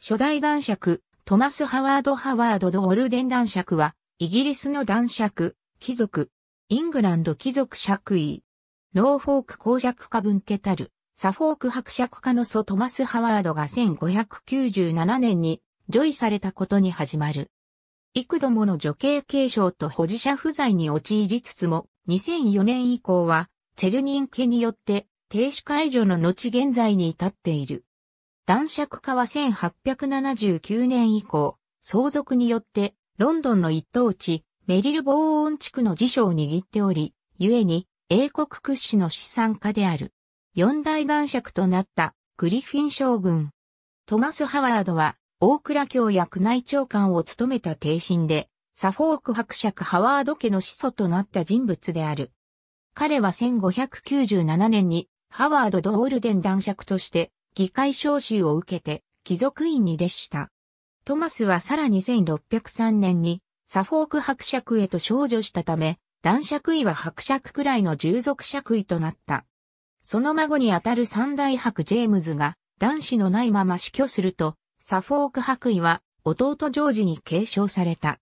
初代男爵、トマス・ハワード・ハワード・ド・オルデン男爵は、イギリスの男爵、貴族、イングランド貴族爵位、ノーフォーク公爵家分家たる、サフォーク伯爵家の祖トマス・ハワードが1597年に、除位されたことに始まる。幾度もの女系継承と保持者不在に陥りつつも、2004年以降は、チェルニン家によって、停止解除の後現在に至っている。男爵家は1879年以降、相続によって、ロンドンの一等地、メリル・ボーオン地区の辞書を握っており、故に、英国屈指の資産家である。四大男爵となったグリフィン将軍。トマス・ハワードは大倉卿や宮内長官を務めた帝臣で、サフォーク伯爵ハワード家の始祖となった人物である。彼は1597年にハワード・ドールデン男爵として議会召集を受けて貴族院に列した。トマスはさらに1603年にサフォーク伯爵へと少女したため、男爵位は伯爵くらいの従属爵位となった。その孫にあたる三大伯ジェームズが男子のないまま死去すると、サフォーク伯位は弟ジョージに継承された。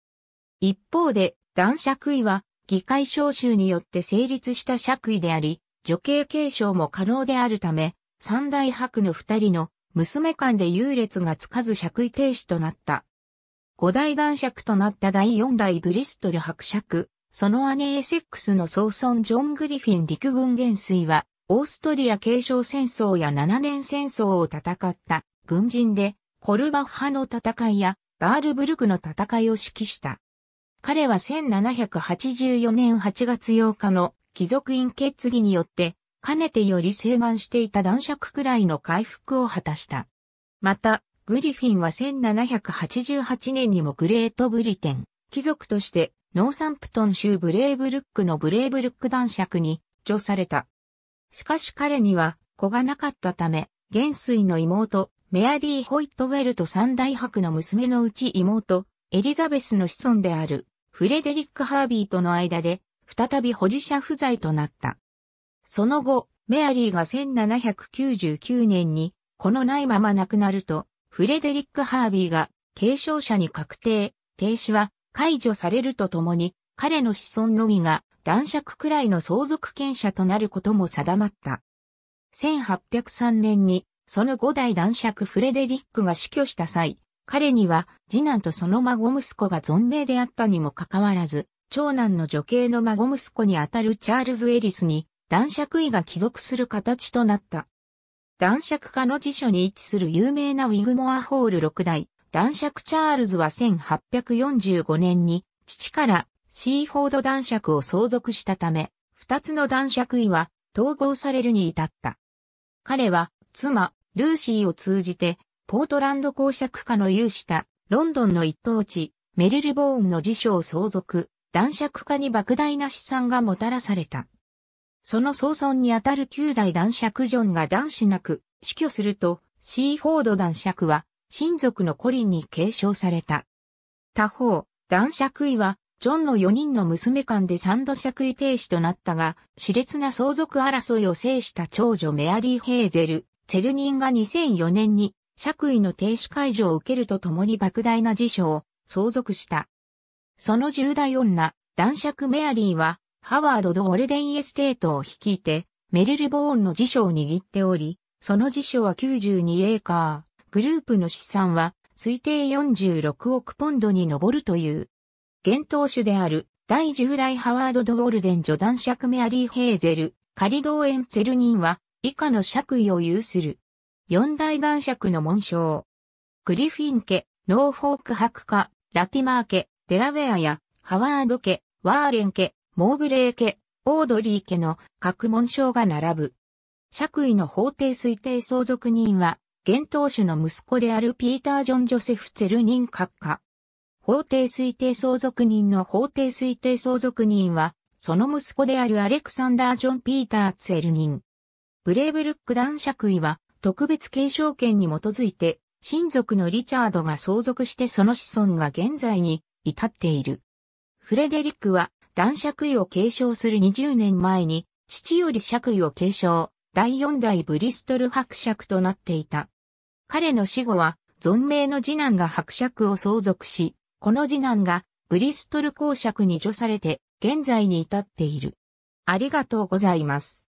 一方で男爵位は議会召集によって成立した爵位であり、女系継承も可能であるため、三大伯の二人の娘間で優劣がつかず爵位停止となった。五大男爵となった第四代ブリストル伯爵、その姉エセックスの総孫ジョン・グリフィン陸軍元帥は、オーストリア継承戦争や七年戦争を戦った軍人で、コルバッハの戦いやバールブルクの戦いを指揮した。彼は1784年8月8日の貴族院決議によってかねてより請願していた男爵くらいの回復を果たした。また、グリフィンは1788年にもグレートブリテン、貴族としてノーサンプトン州ブレーブルックのブレーブルック男爵に助された。しかし彼には子がなかったため、元帥の妹、メアリー・ホイットウェルト三大伯の娘のうち妹、エリザベスの子孫であるフレデリック・ハービーとの間で、再び保持者不在となった。その後、メアリーが1799年に、このないまま亡くなると、フレデリック・ハービーが継承者に確定、停止は解除されるとともに、彼の子孫のみが男爵くらいの相続権者となることも定まった。1803年に、その五代男爵フレデリックが死去した際、彼には次男とその孫息子が存命であったにもかかわらず、長男の女系の孫息子にあたるチャールズ・エリスに男爵位が帰属する形となった。男爵家の辞書に位置する有名なウィグモアホール6代、男爵チャールズは1845年に父からシーフォード男爵を相続したため、二つの男爵位は統合されるに至った。彼は妻、ルーシーを通じて、ポートランド公爵家の有したロンドンの一等地、メリルボーンの辞書を相続、男爵家に莫大な資産がもたらされた。その総尊にあたる九代男爵ジョンが男子なく死去すると、シーフォード男爵は親族のコリンに継承された。他方、男爵位は、ジョンの4人の娘間で三度爵位停止となったが、熾烈な相続争いを制した長女メアリー・ヘーゼル、セルニンが2004年に爵位の停止解除を受けるとともに莫大な辞書を相続した。その重大女、男爵メアリーは、ハワード・ド・オルデン・エステートを率いて、メルル・ボーンの辞書を握っており、その辞書は92エーカー、グループの資産は推定46億ポンドに上るという。現当主である第10代ハワード・ド・ゴールデン助団爵メアリー・ヘーゼル、カリドーエン・ツェルニンは以下の爵位を有する。四大男爵の紋章。グリフィン家、ノーフォーク博家、ラティマー家、デラウェアや、ハワード家、ワーレン家、モーブレー家、オードリー家の各文章が並ぶ。爵位の法定推定相続人は、現当主の息子であるピーター・ジョン・ジョセフ・ツェルニン閣下。法定推定相続人の法定推定相続人は、その息子であるアレクサンダー・ジョン・ピーター・ツェルニン。ブレイブルック男爵位は、特別継承権に基づいて、親族のリチャードが相続してその子孫が現在に至っている。フレデリックは男爵位を継承する20年前に、父より爵位を継承、第4代ブリストル伯爵となっていた。彼の死後は、存命の次男が伯爵を相続し、この次男がブリストル公爵に除されて、現在に至っている。ありがとうございます。